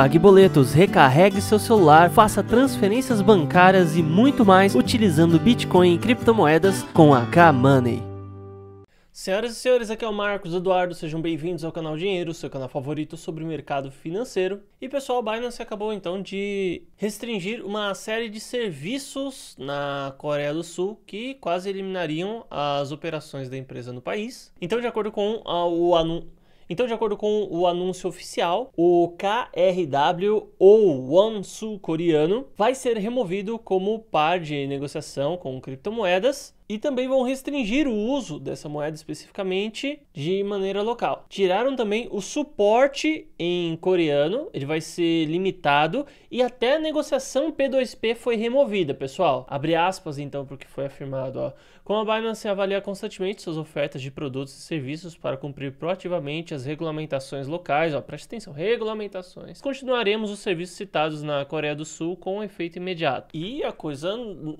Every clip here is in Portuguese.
pague boletos, recarregue seu celular, faça transferências bancárias e muito mais utilizando Bitcoin e criptomoedas com a K-Money. Senhoras e senhores, aqui é o Marcos Eduardo, sejam bem-vindos ao canal Dinheiro, seu canal favorito sobre o mercado financeiro. E pessoal, a Binance acabou então de restringir uma série de serviços na Coreia do Sul que quase eliminariam as operações da empresa no país. Então, de acordo com o anúncio então, de acordo com o anúncio oficial, o KRW ou won sul coreano vai ser removido como par de negociação com criptomoedas e também vão restringir o uso dessa moeda especificamente de maneira local. Tiraram também o suporte em coreano, ele vai ser limitado e até a negociação P2P foi removida, pessoal. Abre aspas então porque foi afirmado, ó. Como a Binance avalia constantemente suas ofertas de produtos e serviços para cumprir proativamente as regulamentações locais, ó, preste atenção, regulamentações. Continuaremos os serviços citados na Coreia do Sul com um efeito imediato. E a coisa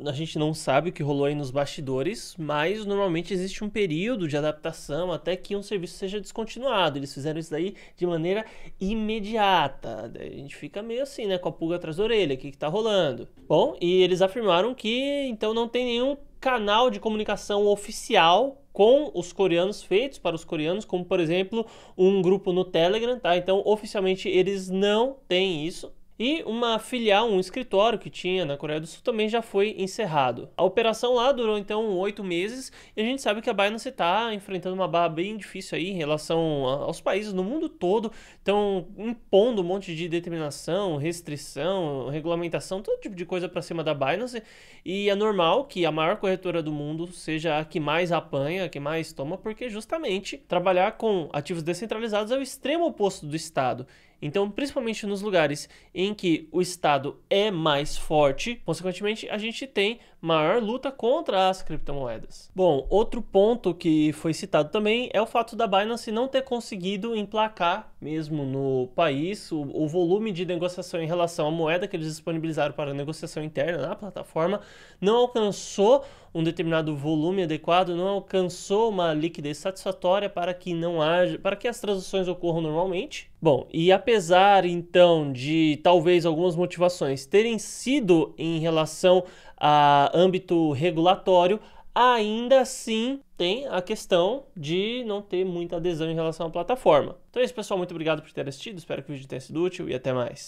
a gente não sabe o que rolou aí nos bastidores servidores, mas normalmente existe um período de adaptação até que um serviço seja descontinuado. Eles fizeram isso daí de maneira imediata. a gente fica meio assim, né, com a pulga atrás da orelha, o que está rolando? Bom, e eles afirmaram que então não tem nenhum canal de comunicação oficial com os coreanos feitos para os coreanos, como por exemplo um grupo no Telegram, tá? Então oficialmente eles não têm isso. E uma filial, um escritório que tinha na Coreia do Sul também já foi encerrado. A operação lá durou então oito meses e a gente sabe que a Binance está enfrentando uma barra bem difícil aí em relação aos países no mundo todo, estão impondo um monte de determinação, restrição, regulamentação, todo tipo de coisa para cima da Binance. E é normal que a maior corretora do mundo seja a que mais apanha, a que mais toma, porque justamente trabalhar com ativos descentralizados é o extremo oposto do Estado. Então, principalmente nos lugares em que o Estado é mais forte, consequentemente, a gente tem maior luta contra as criptomoedas. Bom, outro ponto que foi citado também é o fato da Binance não ter conseguido emplacar, mesmo no país, o, o volume de negociação em relação à moeda que eles disponibilizaram para negociação interna na plataforma, não alcançou um determinado volume adequado não alcançou uma liquidez satisfatória para que não haja, para que as transações ocorram normalmente. Bom, e apesar então de talvez algumas motivações terem sido em relação a âmbito regulatório, ainda assim tem a questão de não ter muita adesão em relação à plataforma. Então é isso, pessoal. Muito obrigado por ter assistido. Espero que o vídeo tenha sido útil e até mais.